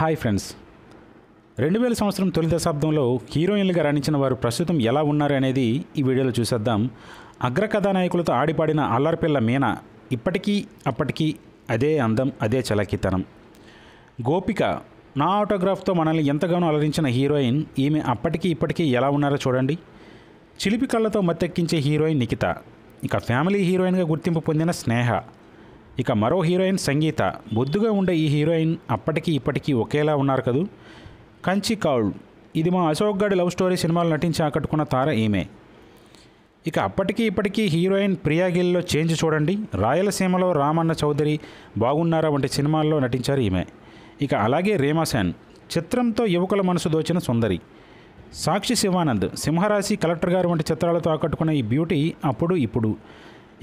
hi friends రెండు వేల సంవత్సరం తొలి దశాబ్దంలో హీరోయిన్లుగా రాణించిన వారు ప్రస్తుతం ఎలా ఉన్నారు అనేది ఈ వీడియోలో చూసేద్దాం అగ్ర కథానాయకులతో ఆడిపాడిన అల్లార్పిల్ల మీనా ఇప్పటికీ అప్పటికీ అదే అందం అదే చలాకితనం గోపిక నా ఆటోగ్రాఫ్తో మనల్ని ఎంతగానో అలరించిన హీరోయిన్ ఈమె అప్పటికీ ఇప్పటికీ ఎలా ఉన్నారో చూడండి చిలిపి కళ్ళతో మత్తెక్కించే హీరోయిన్ నిఖిత ఇక ఫ్యామిలీ హీరోయిన్గా గుర్తింపు పొందిన స్నేహ ఇక మరో హీరోయిన్ సంగీత బొద్దుగా ఉండే ఈ హీరోయిన్ అప్పటికి ఇప్పటికీ ఒకేలా ఉన్నారు కదూ కంచి కౌళ్ ఇది మా అశోక్ గడ్ లవ్ స్టోరీ సినిమాలు నటించి ఆకట్టుకున్న తార ఈమె ఇక అప్పటికి ఇప్పటికీ హీరోయిన్ ప్రియాగిల్లో చేంజ్ చూడండి రాయలసీమలో రామన్న చౌదరి బాగున్నారా వంటి సినిమాల్లో నటించారు ఈమె ఇక అలాగే రేమాసాన్ చిత్రంతో యువకుల మనసు దోచిన సుందరి సాక్షి శివానంద్ సింహరాశి కలెక్టర్ గారు వంటి చిత్రాలతో ఆకట్టుకున్న ఈ బ్యూటీ అప్పుడు ఇప్పుడు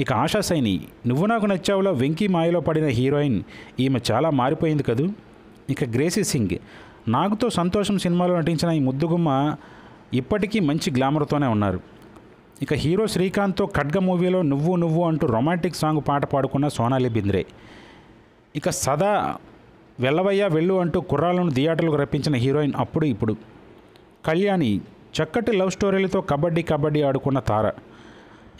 ఇక ఆశా సైని నువ్వు నాకు నచ్చావులో వెంకీ మాయలో పడిన హీరోయిన్ ఈమె చాలా మారిపోయింది కదూ ఇక గ్రేసీ సింగ్ నాగుతో సంతోషం సినిమాలో నటించిన ఈ ముద్దుగుమ్మ ఇప్పటికీ మంచి గ్లామర్తోనే ఉన్నారు ఇక హీరో శ్రీకాంత్తో ఖడ్గ మూవీలో నువ్వు నువ్వు అంటూ రొమాంటిక్ సాంగ్ పాట పాడుకున్న సోనాలి బింద్రే ఇక సదా వెళ్ళవయ్యా వెళ్ళు అంటూ కుర్రాలను థియేటర్లకు రప్పించిన హీరోయిన్ అప్పుడు ఇప్పుడు కళ్యాణి చక్కటి లవ్ స్టోరీలతో కబడ్డీ కబడ్డీ ఆడుకున్న తార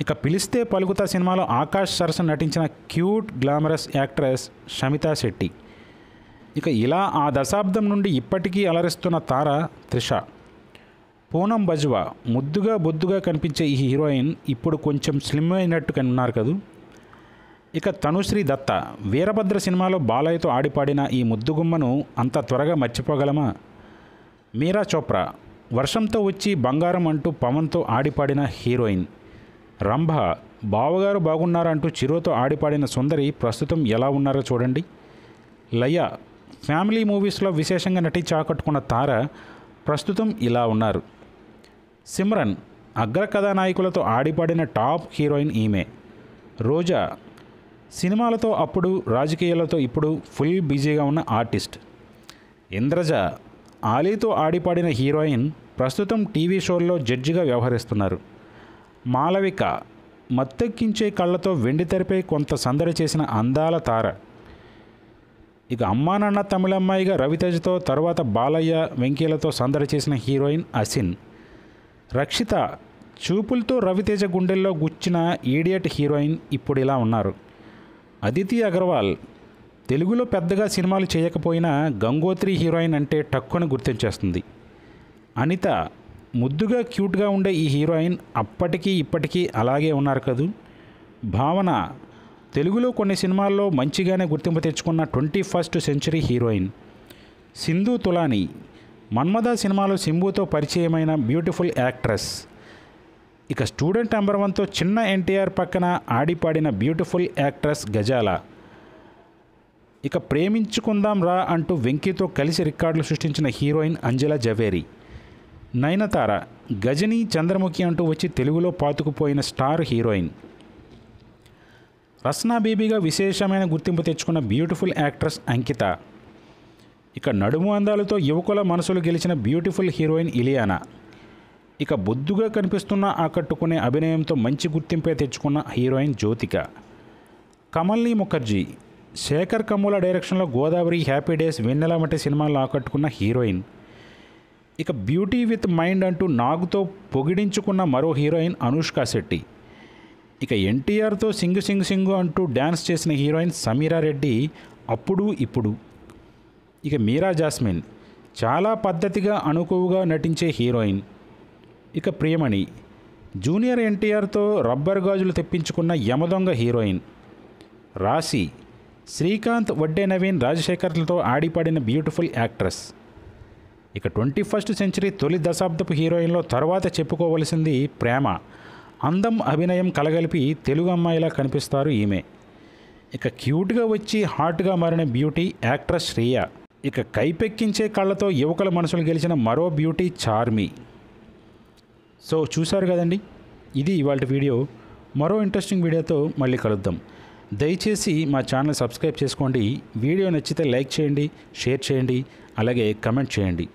ఇక పిలిస్తే పలుకుతా సినిమాలో ఆకాష్ సరసన నటించిన cute glamorous actress Shamita Shetty ఇక ఇలా ఆ దశాబ్దం నుండి ఇప్పటికీ అలరిస్తున్న తార త్రిష పూనం బజ్వా ముద్దుగా బొద్దుగా కనిపించే ఈ హీరోయిన్ ఇప్పుడు కొంచెం స్లిమ్ అయినట్టు కన్నారు కదూ ఇక తనుశ్రీ దత్త వీరభద్ర సినిమాలో బాలయ్యతో ఆడిపాడిన ఈ ముద్దుగుమ్మను అంత త్వరగా మర్చిపోగలమా మీరా చోప్రా వర్షంతో వచ్చి బంగారం అంటూ పవన్తో ఆడిపాడిన హీరోయిన్ రంభ బావగారు బాగున్నారంటూ చిరోతో ఆడిపాడిన సుందరి ప్రస్తుతం ఎలా ఉన్నారో చూడండి లయ ఫ్యామిలీ మూవీస్లో విశేషంగా నటి చాకట్టుకున్న తార ప్రస్తుతం ఇలా ఉన్నారు సిమ్రన్ అగ్ర కథానాయకులతో ఆడిపాడిన టాప్ హీరోయిన్ ఈమె రోజా సినిమాలతో అప్పుడు రాజకీయాలతో ఇప్పుడు ఫుల్ బిజీగా ఉన్న ఆర్టిస్ట్ ఇంద్రజ ఆలీతో ఆడిపాడిన హీరోయిన్ ప్రస్తుతం టీవీ షోల్లో జడ్జిగా వ్యవహరిస్తున్నారు మాలవిక మత్తెక్కించే కళ్ళతో వెండి తెరపై కొంత సందడి చేసిన అందాల తార ఇక అమ్మానాన్న తమిళమ్మాయిగా రవితేజతో తర్వాత బాలయ్య వెంకీలతో సందడి చేసిన హీరోయిన్ అసిన్ రక్షిత చూపులతో రవితేజ గుండెల్లో గుచ్చిన ఈడియట్ హీరోయిన్ ఇప్పుడు ఇలా ఉన్నారు అదితి అగర్వాల్ తెలుగులో పెద్దగా సినిమాలు చేయకపోయినా గంగోత్రి హీరోయిన్ అంటే టక్కుని గుర్తించేస్తుంది అనిత ముద్దుగా క్యూట్గా ఉండే ఈ హీరోయిన్ అప్పటికీ ఇప్పటికీ అలాగే ఉన్నారు కదూ భావన తెలుగులో కొన్ని సినిమాల్లో మంచిగానే గుర్తింపు తెచ్చుకున్న twenty first century heroine Sindhu Tolani Manmadha సినిమాలో సింబుతో పరిచయమైన బ్యూటిఫుల్ యాక్ట్రెస్ ఇక స్టూడెంట్ నెంబర్ వన్తో చిన్న ఎన్టీఆర్ పక్కన ఆడిపాడిన బ్యూటిఫుల్ యాక్ట్రెస్ గజాల ఇక ప్రేమించుకుందాం రా అంటూ వెంకీతో కలిసి రికార్డులు సృష్టించిన హీరోయిన్ అంజలా జవేరి నయనతార గజని చంద్రముఖి అంటూ వచ్చి తెలుగులో పాతుకుపోయిన స్టార్ హీరోయిన్ రస్నా బేబీగా విశేషమైన గుర్తింపు తెచ్చుకున్న బ్యూటిఫుల్ యాక్ట్రెస్ అంకిత ఇక నడుము అందాలతో యువకుల మనసులు గెలిచిన బ్యూటిఫుల్ హీరోయిన్ ఇలియానా ఇక బొద్దుగా కనిపిస్తున్న ఆకట్టుకునే అభినయంతో మంచి గుర్తింపే తెచ్చుకున్న హీరోయిన్ జ్యోతిక కమల్ని ముఖర్జీ శేఖర్ కమ్ముల డైరెక్షన్లో గోదావరి హ్యాపీ డేస్ వెన్నెల వంటి సినిమాల్లో ఆకట్టుకున్న హీరోయిన్ ఇక బ్యూటీ విత్ మైండ్ అంటూ నాగుతో పొగిడించుకున్న మరో హీరోయిన్ అనుష్క శెట్టి ఇక ఎన్టీఆర్తో సింగు సింగు సింగు అంటూ డ్యాన్స్ చేసిన హీరోయిన్ సమీరా రెడ్డి అప్పుడు ఇప్పుడు ఇక మీరా జాస్మిన్ చాలా పద్ధతిగా అనుకువగా నటించే హీరోయిన్ ఇక ప్రియమణి జూనియర్ ఎన్టీఆర్తో రబ్బర్ గాజులు తెప్పించుకున్న యమదొంగ హీరోయిన్ రాశి శ్రీకాంత్ వడ్డే నవీన్ రాజశేఖర్లతో ఆడిపడిన బ్యూటిఫుల్ యాక్ట్రెస్ ఇక ట్వంటీ ఫస్ట్ సెంచరీ తొలి దశాబ్దపు హీరోయిన్లో తర్వాత చెప్పుకోవలసింది ప్రేమ అందం అభినయం కలగలిపి తెలుగు అమ్మాయిలా కనిపిస్తారు ఈమె ఇక క్యూట్గా వచ్చి హాట్గా మారిన బ్యూటీ యాక్ట్రెస్ శ్రేయ ఇక కైపెక్కించే కళ్ళతో యువకుల మనసులు గెలిచిన మరో బ్యూటీ చార్మి సో చూశారు కదండి ఇది ఇవాళ వీడియో మరో ఇంట్రెస్టింగ్ వీడియోతో మళ్ళీ కలుద్దాం దయచేసి మా ఛానల్ సబ్స్క్రైబ్ చేసుకోండి వీడియో నచ్చితే లైక్ చేయండి షేర్ చేయండి అలాగే కమెంట్ చేయండి